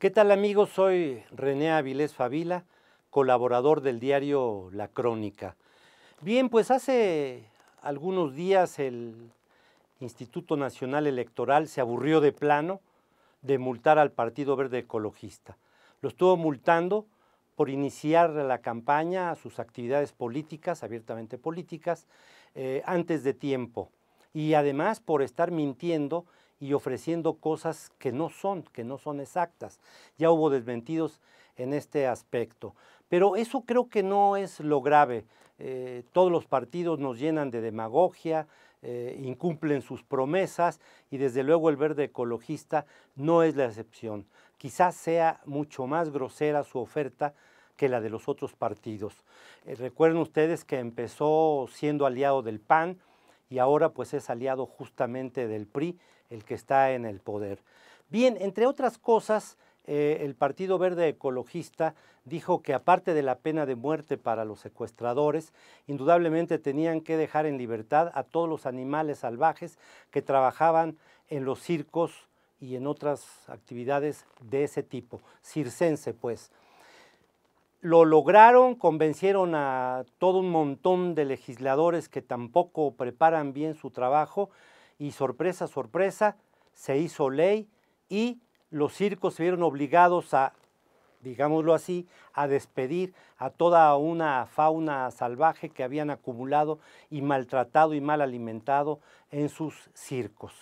¿Qué tal amigos? Soy René Avilés Favila, colaborador del diario La Crónica. Bien, pues hace algunos días el Instituto Nacional Electoral se aburrió de plano de multar al Partido Verde Ecologista. Lo estuvo multando por iniciar la campaña, a sus actividades políticas, abiertamente políticas, eh, antes de tiempo. Y además por estar mintiendo y ofreciendo cosas que no son, que no son exactas. Ya hubo desmentidos en este aspecto. Pero eso creo que no es lo grave. Eh, todos los partidos nos llenan de demagogia, eh, incumplen sus promesas y desde luego el verde ecologista no es la excepción. Quizás sea mucho más grosera su oferta que la de los otros partidos. Eh, recuerden ustedes que empezó siendo aliado del PAN, y ahora pues es aliado justamente del PRI, el que está en el poder. Bien, entre otras cosas, eh, el Partido Verde Ecologista dijo que aparte de la pena de muerte para los secuestradores, indudablemente tenían que dejar en libertad a todos los animales salvajes que trabajaban en los circos y en otras actividades de ese tipo, circense pues lo lograron, convencieron a todo un montón de legisladores que tampoco preparan bien su trabajo y sorpresa, sorpresa, se hizo ley y los circos se vieron obligados a, digámoslo así, a despedir a toda una fauna salvaje que habían acumulado y maltratado y mal alimentado en sus circos.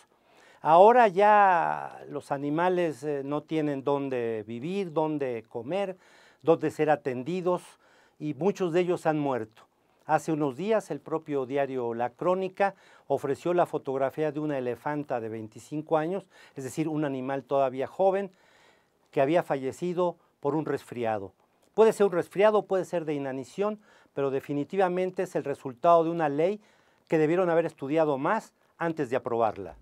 Ahora ya los animales eh, no tienen dónde vivir, dónde comer, dos de ser atendidos y muchos de ellos han muerto. Hace unos días el propio diario La Crónica ofreció la fotografía de una elefanta de 25 años, es decir, un animal todavía joven, que había fallecido por un resfriado. Puede ser un resfriado, puede ser de inanición, pero definitivamente es el resultado de una ley que debieron haber estudiado más antes de aprobarla.